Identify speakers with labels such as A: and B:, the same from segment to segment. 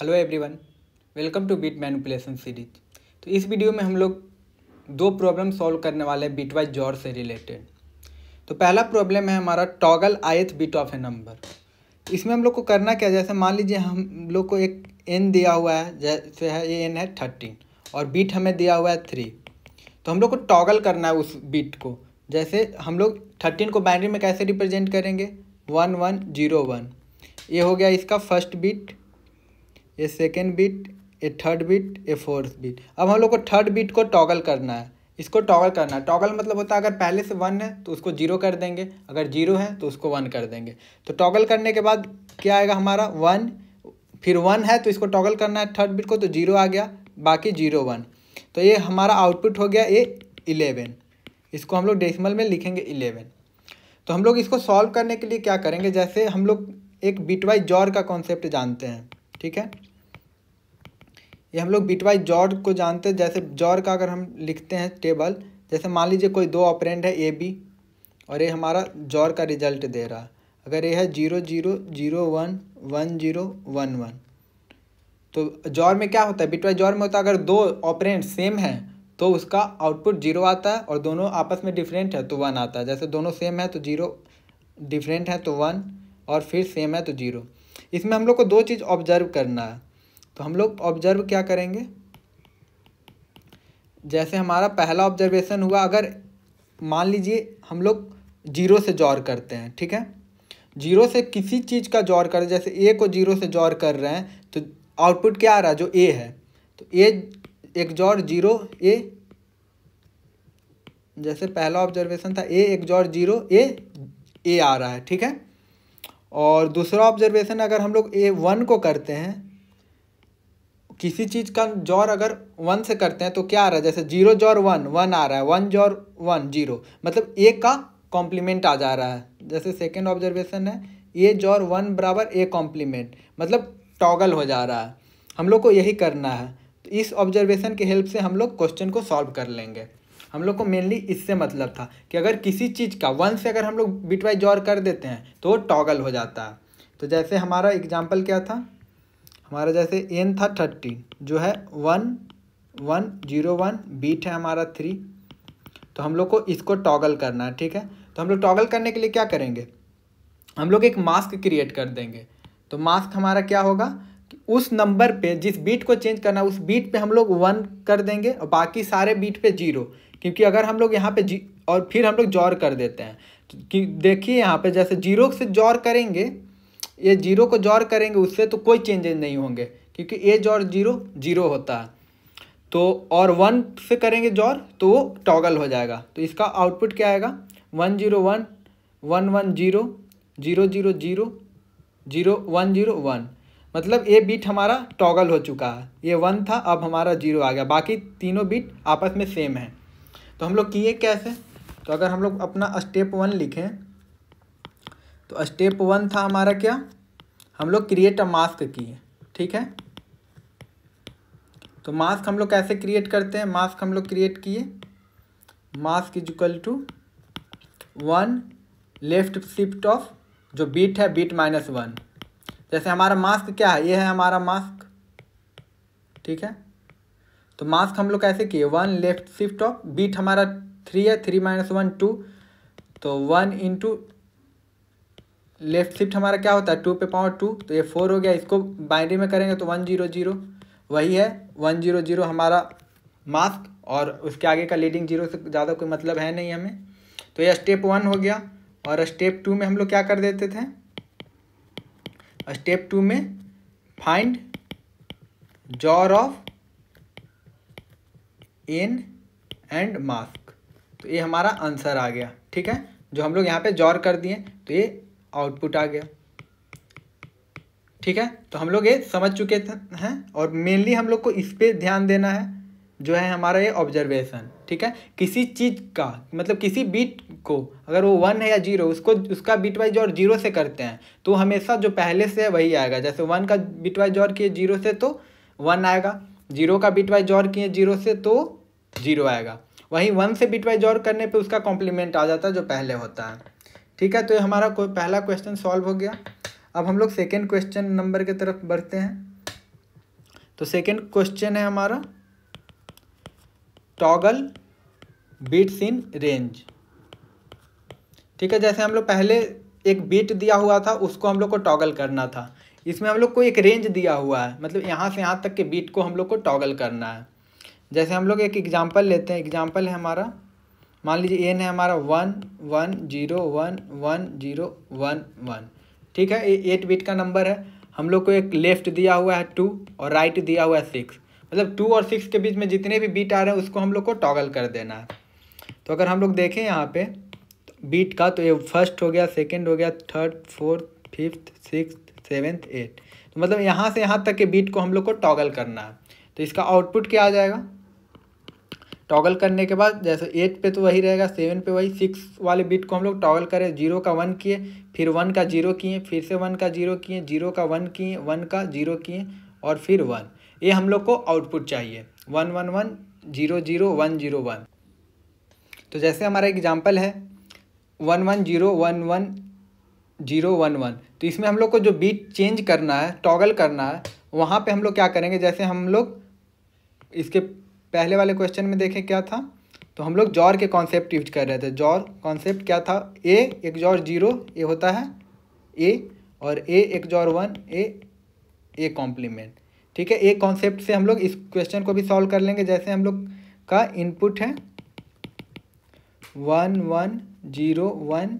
A: hello everyone welcome to bit manipulation series तो इस video में हम लोग दो प्रॉब्लम सॉल्व करने वाले हैं बीट वाइज जॉर से रिलेटेड तो पहला प्रॉब्लम है हमारा toggle ith bit of a number इसमें हम लोग को करना क्या जैसे मान लीजिए हम लोग को एक एन दिया हुआ है जैसे है ये एन है थर्टीन और बीट हमें दिया हुआ है थ्री तो हम लोग को टॉगल करना है उस बीट को जैसे हम लोग थर्टीन को बाइनरी में कैसे रिप्रेजेंट करेंगे वन वन जीरो वन ये हो गया इसका first bit a second bit a third bit a fourth bit अब हम लोग को थर्ड बीट को टॉगल करना है इसको टॉगल करना है टॉगल मतलब होता है अगर पहले से वन है तो उसको जीरो कर देंगे अगर जीरो है तो उसको वन कर देंगे तो टॉगल करने के बाद क्या आएगा हमारा वन फिर वन है तो इसको टॉगल करना है थर्ड बिट को तो जीरो आ गया बाकी जीरो वन तो ये हमारा आउटपुट हो गया ए इलेवन इसको हम लोग डेसिमल में लिखेंगे इलेवन तो हम लोग इसको सॉल्व करने के लिए क्या करेंगे जैसे हम लोग एक बीट वाइज जॉर का कॉन्सेप्ट जानते हैं ठीक है ये हम लोग बिटवाइज जॉर को जानते हैं जैसे जॉर का अगर हम लिखते हैं टेबल जैसे मान लीजिए कोई दो ऑपरेंड है ए बी और ये हमारा जॉर का रिजल्ट दे रहा है अगर ये है zero zero zero one one zero one one तो जॉर में क्या होता है बिटवाइज जॉर में होता है अगर दो ऑपरेंट सेम है तो उसका आउटपुट जीरो आता है और दोनों आपस में डिफरेंट है तो वन आता है जैसे दोनों सेम है तो जीरो डिफरेंट है तो वन और फिर सेम है तो जीरो इसमें हम लोग को दो चीज़ ऑब्जर्व करना है तो हम लोग ऑब्जर्व क्या करेंगे जैसे हमारा पहला ऑब्जर्वेशन हुआ अगर मान लीजिए हम लोग जीरो से जॉर करते हैं ठीक है जीरो से किसी चीज़ का जॉर कर जैसे ए को जीरो से जॉर कर रहे हैं तो आउटपुट क्या आ रहा है जो ए है तो ए एक जॉर जीरो ए जैसे पहला ऑब्जर्वेशन था ए एक जॉर जीरो ए ए आ रहा है ठीक है और दूसरा ऑब्जर्वेशन अगर हम लोग ए वन को करते हैं किसी चीज़ का जॉर अगर वन से करते हैं तो क्या आ रहा है जैसे जीरो जॉर वन वन आ रहा है वन जॉर वन जीरो मतलब ए का कॉम्प्लीमेंट आ जा रहा है जैसे सेकेंड ऑब्जर्वेशन है ए जॉर वन बराबर ए कॉम्प्लीमेंट मतलब टॉगल हो जा रहा है हम लोग को यही करना है तो इस ऑब्जर्वेशन की हेल्प से हम लोग क्वेश्चन को सॉल्व कर लेंगे हम लोग को मेनली इससे मतलब था कि अगर किसी चीज़ का वन से अगर हम लोग बिटवाइज जॉर कर देते हैं तो वो टॉगल हो जाता है तो जैसे हमारा एग्जाम्पल क्या था हमारा जैसे एन था थर्टीन जो है one one zero one bit है हमारा थ्री तो हम लोग को इसको टॉगल करना है ठीक है तो हम लोग टॉगल करने के लिए क्या करेंगे हम लोग एक मास्क क्रिएट कर देंगे तो मास्क हमारा क्या होगा कि उस नंबर पे जिस बीट को चेंज करना उस बीट पे हम लोग वन कर देंगे और बाकी सारे बीट पे जीरो क्योंकि अगर हम लोग यहाँ पे जी और फिर हम लोग जॉर कर देते हैं कि देखिए यहाँ पे जैसे जीरो से जॉर करेंगे ये जीरो को जॉर करेंगे उससे तो कोई चेंजेज नहीं होंगे क्योंकि ए जॉर जीरो जीरो होता है तो और वन से करेंगे जॉर तो वो टॉगल हो जाएगा तो इसका आउटपुट क्या आएगा one zero one one one zero zero zero zero zero one zero one मतलब ये बीट हमारा टॉगल हो चुका है ये वन था अब हमारा जीरो आ गया बाकी तीनों बीट आपस में सेम है तो हम लोग किए कैसे तो अगर हम लोग अपना स्टेप वन लिखें तो स्टेप वन था हमारा क्या हम लोग क्रिएट अ मास्क किए ठीक है तो मास्क हम लोग कैसे क्रिएट करते हैं मास्क हम लोग क्रिएट किए mask is equal to one left shift of जो बीट है बीट माइनस वन जैसे हमारा मास्क क्या है ये है हमारा मास्क ठीक है तो मास्क हम लोग कैसे किए one left shift of bit हमारा थ्री है थ्री माइनस वन टू तो वन इंटू लेफ्ट शिफ्ट हमारा क्या होता है टू पे पावर टू तो ये फोर हो गया इसको बाइनरी में करेंगे तो वन जीरो जीरो वही है वन जीरो जीरो हमारा मास्क और उसके आगे का लीडिंग जीरो से ज़्यादा कोई मतलब है नहीं हमें तो ये स्टेप वन हो गया और स्टेप टू में हम लोग क्या कर देते थे स्टेप टू में find XOR of N and mask तो ये हमारा आंसर आ गया ठीक है जो हम लोग यहाँ पे जॉर कर दिए तो ये आउटपुट आ गया ठीक है तो हम लोग ये समझ चुके हैं और मेनली हम लोग को इस पर ध्यान देना है जो है हमारा ये ऑब्जर्वेशन ठीक है किसी चीज़ का मतलब किसी बीट को अगर वो वन है या जीरो उसको उसका बीट वाइज और जीरो से करते हैं तो हमेशा जो पहले से है वही आएगा जैसे वन का बीट वाइज और किए जीरो से तो वन आएगा जीरो का बीट वाइज और किए जीरो से तो जीरो आएगा वहीं वन से बीट वाइज और करने पे उसका कॉम्प्लीमेंट आ जाता है जो पहले होता है ठीक है तो ये हमारा कोई पहला क्वेश्चन सॉल्व हो गया अब हम लोग सेकेंड क्वेश्चन नंबर की तरफ बढ़ते हैं तो सेकेंड क्वेश्चन है हमारा टॉगल बीट्स इन रेंज ठीक है जैसे हम लोग पहले एक बीट दिया हुआ था उसको हम लोग को टॉगल करना था इसमें हम लोग को एक रेंज दिया हुआ है मतलब यहाँ से यहाँ तक के बीट को हम लोग को टॉगल करना है जैसे हम लोग एक एग्जाम्पल लेते हैं एग्जाम्पल है हमारा मान लीजिए एन है हमारा one one zero one one zero one one ठीक है ये एट बिट का नंबर है हम लोग को एक लेफ्ट दिया हुआ है टू और राइट दिया हुआ है सिक्स मतलब टू और सिक्स के बीच में जितने भी बीट आ रहे हैं उसको हम लोग को टॉगल कर देना है तो अगर हम लोग देखें यहाँ पे बीट का तो ये फर्स्ट हो गया सेकंड हो गया third fourth fifth six seventh eight तो मतलब यहाँ से यहाँ तक के बीट को हम लोग को टॉगल करना है तो इसका आउटपुट क्या आ जाएगा टॉगल करने के बाद जैसे एट पे तो वही रहेगा सेवन पे वही सिक्स वाले बिट को हम लोग टॉगल करें जीरो का वन किए फिर वन का जीरो किए फिर से वन का जीरो किए जीरो का वन किए वन का जीरो किए और फिर वन ये हम लोग को आउटपुट चाहिए one one one zero zero one zero one तो जैसे हमारा एग्जाम्पल है one one zero one one zero one one तो इसमें हम लोग को जो बीट चेंज करना है टॉगल करना है वहाँ पे हम लोग क्या करेंगे जैसे हम लोग इसके पहले वाले क्वेश्चन में देखें क्या था तो हम लोग जॉर के कॉन्सेप्ट यूज कर रहे थे जॉर कॉन्सेप्ट क्या था ए एक जॉर जीरो ए होता है ए और ए एक XOR one A A complement ठीक है ए कॉन्सेप्ट से हम लोग इस क्वेश्चन को भी सॉल्व कर लेंगे जैसे हम लोग का इनपुट है one one zero one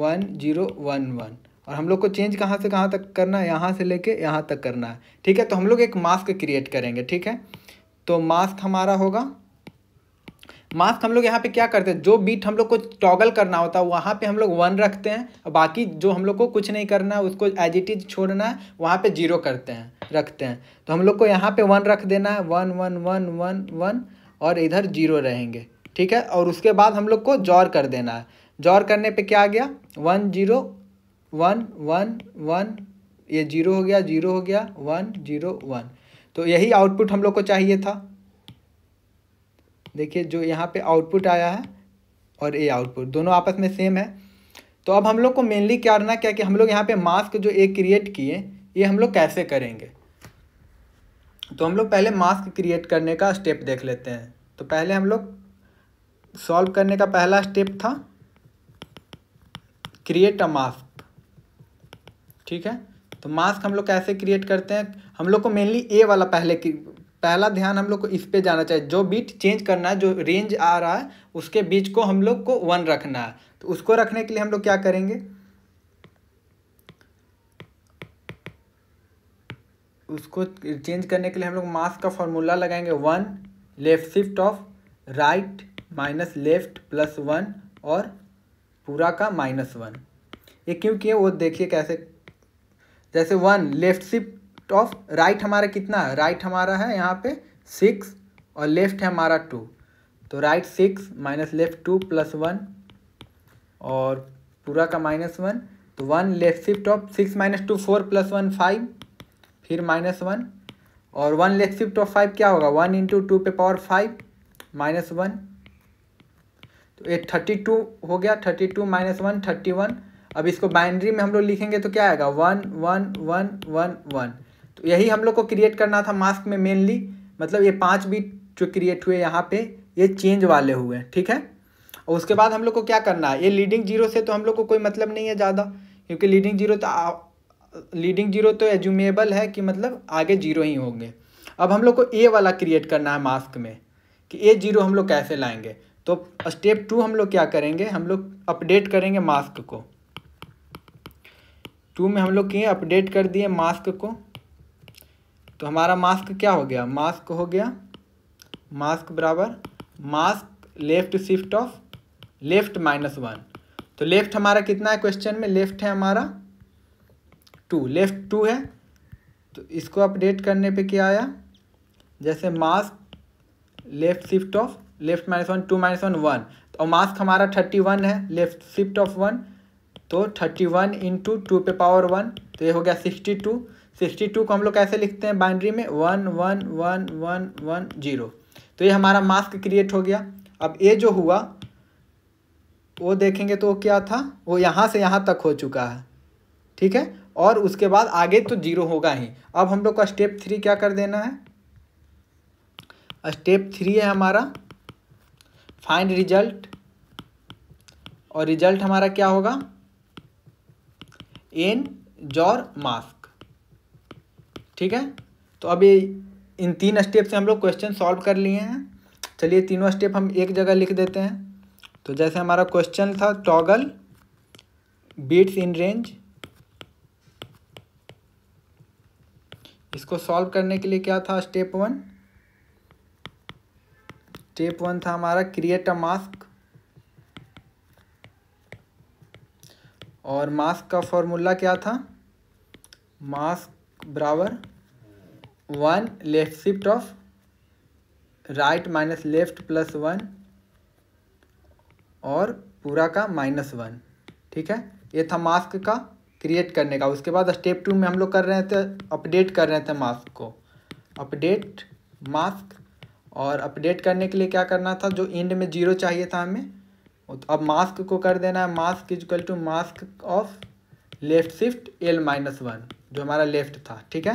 A: one zero one one और हम लोग को चेंज कहाँ से कहाँ तक करना है यहाँ से लेके यहाँ तक करना है ठीक है तो हम लोग एक मास्क क्रिएट करेंगे ठीक है तो मास्क हमारा होगा मास्क हम लोग यहाँ पे क्या करते हैं जो बीट हम लोग को टॉगल करना होता है वहाँ पे हम लोग वन रखते हैं बाकी जो हम लोग को कुछ नहीं करना है उसको एज इट इज छोड़ना है वहाँ पे जीरो करते हैं रखते हैं तो हम लोग को यहाँ पे वन रख देना है one one one one one और इधर जीरो रहेंगे ठीक है और उसके बाद हम लोग को जॉर कर देना है जॉर करने पर क्या आ गया one zero one one one ये जीरो हो गया जीरो हो गया वन जीरो वन तो यही आउटपुट हम लोग को चाहिए था देखिए जो यहाँ पे आउटपुट आया है और ए आउटपुट दोनों आपस में सेम है तो अब हम लोग को मेनली क्या करना क्या कि हम लोग यहाँ पे मास्क जो ए क्रिएट किए ये हम लोग कैसे करेंगे तो हम लोग पहले मास्क क्रिएट करने का स्टेप देख लेते हैं तो पहले हम लोग सॉल्व करने का पहला स्टेप था क्रिएट अ मास्क ठीक है तो मास्क हम लोग कैसे क्रिएट करते हैं हम लोग को मेनली ए वाला पहले पहला ध्यान हम लोग को इस पे जाना चाहिए जो बीट चेंज करना है जो रेंज आ रहा है उसके बीच को हम लोग को वन रखना है तो उसको रखने के लिए हम लोग क्या करेंगे उसको चेंज करने के लिए हम लोग मास्क का फॉर्मूला लगाएंगे one left shift of right minus left plus one और पूरा का माइनस वन ये क्यों किए वो देखिए कैसे जैसे one left shift of right हमारा कितना है राइट हमारा है यहाँ पे सिक्स और लेफ्ट है हमारा टू तो right six minus left two plus one और पूरा का माइनस वन तो one left shift of six minus two four plus one five फिर माइनस वन और one left shift of five क्या होगा वन इंटू टू पे पावर फाइव माइनस वन तो ये थर्टी टू हो गया thirty two minus one thirty one अब इसको बाइंड्री में हम लोग लिखेंगे तो क्या आएगा one one one one one तो यही हम लोग को क्रिएट करना था मास्क में मेनली मतलब ये पाँच बीट जो क्रिएट हुए यहाँ पे ये चेंज वाले हुए ठीक है और उसके बाद हम लोग को क्या करना है ये लीडिंग जीरो से तो हम लोग को कोई मतलब नहीं है ज़्यादा क्योंकि लीडिंग जीरो तो लीडिंग जीरो तो एज्यूमेबल है कि मतलब आगे जीरो ही होंगे अब हम लोग को ए वाला क्रिएट करना है मास्क में कि ए जीरो हम लोग कैसे लाएंगे तो स्टेप टू हम लोग क्या करेंगे हम लोग अपडेट करेंगे मास्क को टू में हम लोग किए अपडेट कर दिए मास्क को तो हमारा मास्क क्या हो गया मास्क हो गया मास्क बराबर mask left shift of left minus one तो लेफ्ट हमारा कितना है क्वेश्चन में लेफ्ट है हमारा टू लेफ्ट टू है तो इसको अपडेट करने पे क्या आया जैसे mask left shift of left minus one two minus one one और मास्क हमारा थर्टी वन है लेफ्ट शिफ्ट ऑफ वन तो थर्टी वन इंटू टू पे पावर वन तो ये हो गया सिक्सटी टू सिक्सटी टू को हम लोग कैसे लिखते हैं बाइंड्री में one one one one one zero तो ये हमारा मास्क क्रिएट हो गया अब ये जो हुआ वो देखेंगे तो क्या था वो यहाँ से यहाँ तक हो चुका है ठीक है और उसके बाद आगे तो जीरो होगा ही अब हम लोग का स्टेप थ्री क्या कर देना है स्टेप थ्री है हमारा फाइंड रिजल्ट और रिजल्ट हमारा क्या होगा इन जॉर मास्क ठीक है तो अभी इन तीन स्टेप से हम लोग क्वेश्चन सॉल्व कर लिए हैं चलिए तीनों स्टेप हम एक जगह लिख देते हैं तो जैसे हमारा क्वेश्चन था टॉगल बीट्स इन रेंज इसको सॉल्व करने के लिए क्या था स्टेप वन स्टेप वन था हमारा क्रिएट अ मास्क और मास का फॉर्मूला क्या था मास बराबर one left shift of right minus left plus one और पूरा का माइनस वन ठीक है ये था मास्क का क्रिएट करने का उसके बाद स्टेप टू में हम लोग कर रहे थे अपडेट कर रहे थे मास्क को अपडेट मास्क और अपडेट करने के लिए क्या करना था जो एंड में जीरो चाहिए था हमें तो अब मास्क को कर देना है mask is equal to mask of left shift L minus one जो हमारा लेफ्ट था ठीक है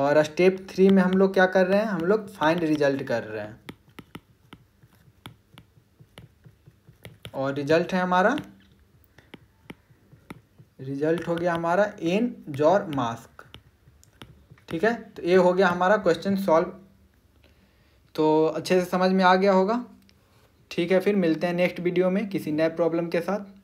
A: और स्टेप थ्री में हम लोग क्या कर रहे हैं हम लोग फाइंड रिजल्ट कर रहे हैं और रिजल्ट है हमारा रिजल्ट हो गया हमारा एन जॉर मास्क ठीक है तो ये हो गया हमारा क्वेश्चन सॉल्व तो अच्छे से समझ में आ गया होगा ठीक है फिर मिलते हैं नेक्स्ट वीडियो में किसी नए प्रॉब्लम के साथ